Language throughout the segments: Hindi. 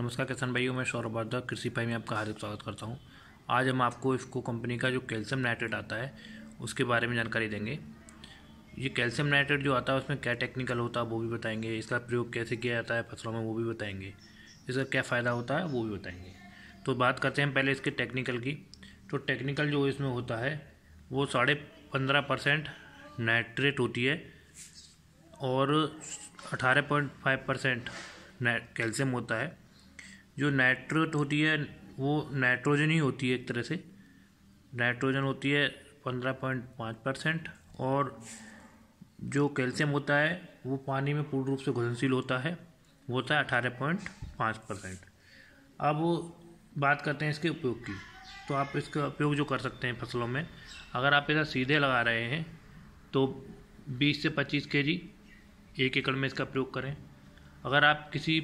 नमस्कार किसान भाइयों मैं सौरभ भारद्वाज कृषि भाई में आपका हार्दिक स्वागत करता हूँ आज हम आपको इसको कंपनी का जो कैल्शियम नाइट्रेट आता है उसके बारे में जानकारी देंगे ये कैल्शियम नाइट्रेट जो आता है उसमें क्या टेक्निकल होता है वो भी बताएंगे इसका प्रयोग कैसे किया जाता है फसलों में वो भी बताएंगे इसका क्या फ़ायदा होता है वो भी बताएंगे तो बात करते हैं पहले इसके टेक्निकल की तो टेक्निकल जो इसमें होता है वो साढ़े पंद्रह परसेंट नाइट्रेट होती है और अठारह पॉइंट फाइव परसेंट कैल्शियम होता है जो नाइट्रेट होती है वो नाइट्रोजन ही होती है एक तरह से नाइट्रोजन होती है पंद्रह पॉइंट पाँच परसेंट और जो कैल्शियम होता है वो पानी में पूर्ण रूप से घुलनशील होता है वो होता है अठारह पॉइंट पाँच परसेंट अब बात करते हैं इसके उपयोग की तो आप इसका उपयोग जो कर सकते हैं फसलों में अगर आप इधर सीधे लगा रहे हैं तो 20 से 25 के जी एक एकड़ में इसका प्रयोग करें अगर आप किसी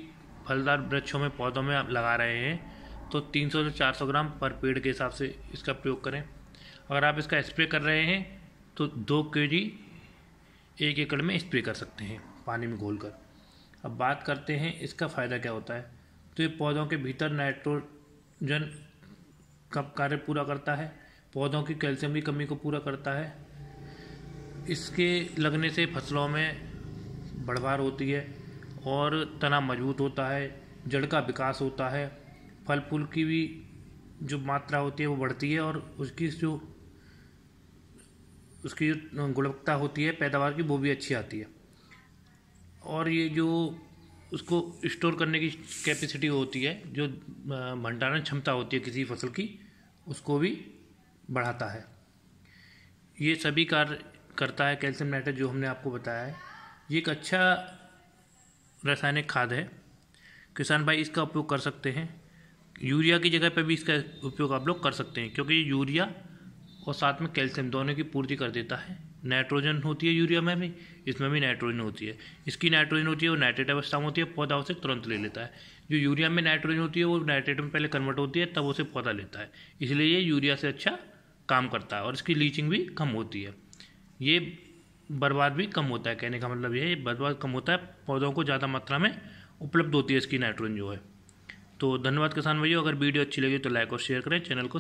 फलदार वृक्षों में पौधों में आप लगा रहे हैं तो 300 से 400 ग्राम पर पेड़ के हिसाब से इसका प्रयोग करें अगर आप इसका स्प्रे कर रहे हैं तो दो के जी एक एकड़ में स्प्रे कर सकते हैं पानी में घोल कर अब बात करते हैं इसका फ़ायदा क्या होता है तो ये पौधों के भीतर नाइट्रोजन का कार्य पूरा करता है पौधों की कैल्शियम की कमी को पूरा करता है इसके लगने से फसलों में बढ़वार होती है और तना मजबूत होता है जड़ का विकास होता है फल फूल की भी जो मात्रा होती है वो बढ़ती है और उसकी जो उसकी जो गुणवत्ता होती है पैदावार की वो भी अच्छी आती है और ये जो उसको स्टोर करने की कैपेसिटी होती है जो भंडारण क्षमता होती है किसी फसल की उसको भी बढ़ाता है ये सभी कार्य करता है कैल्शियम नाइट्रेट जो हमने आपको बताया है ये एक अच्छा रासायनिक खाद है किसान भाई इसका उपयोग कर सकते हैं यूरिया की जगह पर भी इसका उपयोग आप लोग कर सकते हैं क्योंकि यूरिया और साथ में कैल्शियम दोनों की पूर्ति कर देता है नाइट्रोजन होती है यूरिया में भी इसमें भी नाइट्रोजन होती है इसकी नाइट्रोजन होती है वो नाइट्रेट अवस्था में होती है पौधा उसे तुरंत ले लेता है जो यूरिया में नाइट्रोजन होती है वो नाइट्रेट में पहले कन्वर्ट होती है तब उसे पौधा लेता है इसलिए ये यूरिया से अच्छा काम करता है और इसकी लीचिंग भी कम होती है ये बर्बाद भी कम होता है कहने का मतलब ये बर्बाद कम होता है पौधों को ज़्यादा मात्रा में उपलब्ध होती है इसकी नाइट्रोजन जो है तो धन्यवाद किसान भाइयों अगर वीडियो अच्छी लगी तो लाइक और शेयर करें चैनल को